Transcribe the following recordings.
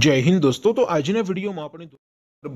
જય હિન્દ દોસ્તો તો આજના વિડીયોમાં આપણે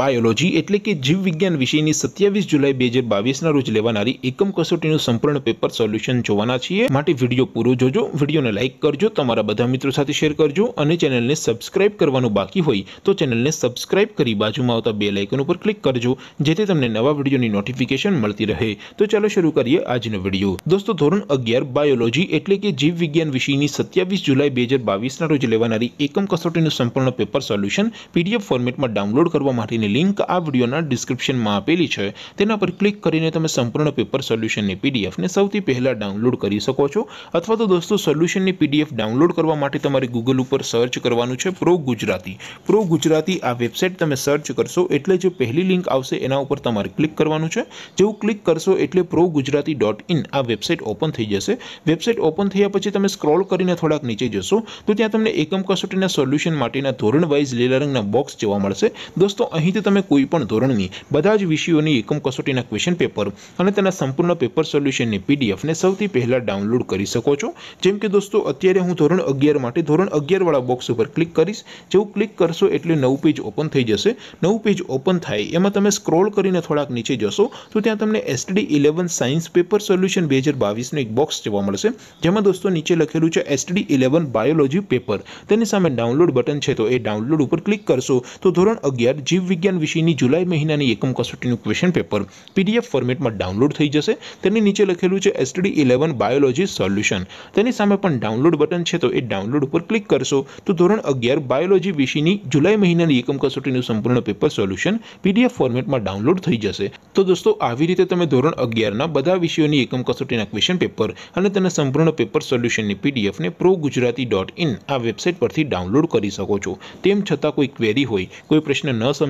बायोलॉजी એટલે કે જીવવિજ્ઞાન વિષયની 27 જુલાઈ 2022 ના રોજ લેવાણારી એકમ કસોટીનું સંપૂર્ણ પેપર સોલ્યુશન જોવાના છે માટે વિડિયો પૂરો જોજો વિડિયોને લાઈક કરજો તમારા બધા મિત્રો સાથે શેર કરજો અને ચેનલને સબ્સ્ક્રાઇબ કરવાનું બાકી હોય તો ચેનલને સબ્સ્ક્રાઇબ કરી बाजूમાં આવતા બેલ આઇકન ઉપર ક્લિક કરજો જેથી તમને નવા વિડિયોની નોટિફિકેશન મળતી રહે તો ચાલો શરૂ કરીએ આજનો વિડિયો દોસ્તો ધોરણ 11 बायोलॉजी એટલે કે જીવવિજ્ઞાન વિષયની 27 જુલાઈ 2022 ના રોજ લેવાણારી એકમ કસોટીનું સંપૂર્ણ પેપર સોલ્યુશન પીડીએફ ફોર્મેટમાં ડાઉનલોડ કરવા ની લિંક આ વિડિયોના ડિસ્ક્રિપ્શનમાં આપેલી છે તેના પર ક્લિક કરીને તમે સંપૂર્ણ પેપર સોલ્યુશનની પીડીએફ ને સૌથી પહેલા ડાઉનલોડ કરી શકો છો અથવા તો દોસ્તો સોલ્યુશનની પીડીએફ ડાઉનલોડ કરવા માટે તમારે Google ઉપર સર્ચ કરવાનું છે પ્રો ગુજરાતી પ્રો ગુજરાતી આ વેબસાઈટ તમે સર્ચ કરશો એટલે જે પહેલી લિંક આવશે એના ઉપર તમારે ક્લિક કરવાનું છે જેવું ક્લિક કરશો એટલે progujarati.in આ વેબસાઈટ ઓપન થઈ જશે વેબસાઈટ ઓપન થયા પછી તમે સ્ક્રોલ કરીને થોડક નીચે જશો તો ત્યાં તમને એકમ કસોટીના સોલ્યુશન માટેના ધોરણ વાઇઝ લેયરિંગના બોક્સ જોવા મળશે દોસ્તો અહીં તો તમને કોઈ પણ ધોરણની બધા જ વિષયોની એકમ કસોટીના ક્વેશ્ચન પેપર અને તેના સંપૂર્ણ પેપર સોલ્યુશનની પીડીએફ ને સૌથી પહેલા ડાઉનલોડ કરી શકો છો જેમ કે દોસ્તો અત્યારે હું ધોરણ 11 માટે ધોરણ 11 વાળા બોક્સ ઉપર ક્લિક કરશો જેવું ક્લિક કરશો એટલે નવો પેજ ઓપન થઈ જશે નવો પેજ ઓપન થાય એમાં તમે સ્ક્રોલ કરીને થોડાક નીચે જશો તો ત્યાં તમને STD 11 સાયન્સ પેપર સોલ્યુશન 2022 નો એક બોક્સ જોવા મળશે જેમાં દોસ્તો નીચે લખેલું છે STD 11 બાયોલોજી પેપર તેની સામે ડાઉનલોડ બટન છે તો એ ડાઉનલોડ ઉપર ક્લિક કરશો તો ધોરણ 11 જી વિજ્ઞાન વિષયની જુલાઈ મહિનાની એકમ કસોટીનું ક્વેશ્ચન પેપર પીડીએફ ફોર્મેટમાં ડાઉનલોડ થઈ જશે તેની નીચે લખેલું છે STD 11 બાયોલોજી સોલ્યુશન તેની સામે પણ ડાઉનલોડ બટન છે તો એ ડાઉનલોડ પર ક્લિક કરશો તો ધોરણ 11 બાયોલોજી વિષયની જુલાઈ મહિનાની એકમ કસોટીનું સંપૂર્ણ પેપર સોલ્યુશન પીડીએફ ફોર્મેટમાં ડાઉનલોડ થઈ જશે તો દોસ્તો આવી રીતે તમે ધોરણ 11 ના બધા વિષયોની એકમ કસોટીના ક્વેશ્ચન પેપર અને તેના સંપૂર્ણ પેપર સોલ્યુશનની પીડીએફ ને progujarati.in આ વેબસાઈટ પરથી ડાઉનલોડ કરી શકો છો તેમ છતાં કોઈ ક્વેરી હોય કોઈ પ્રશ્ન ન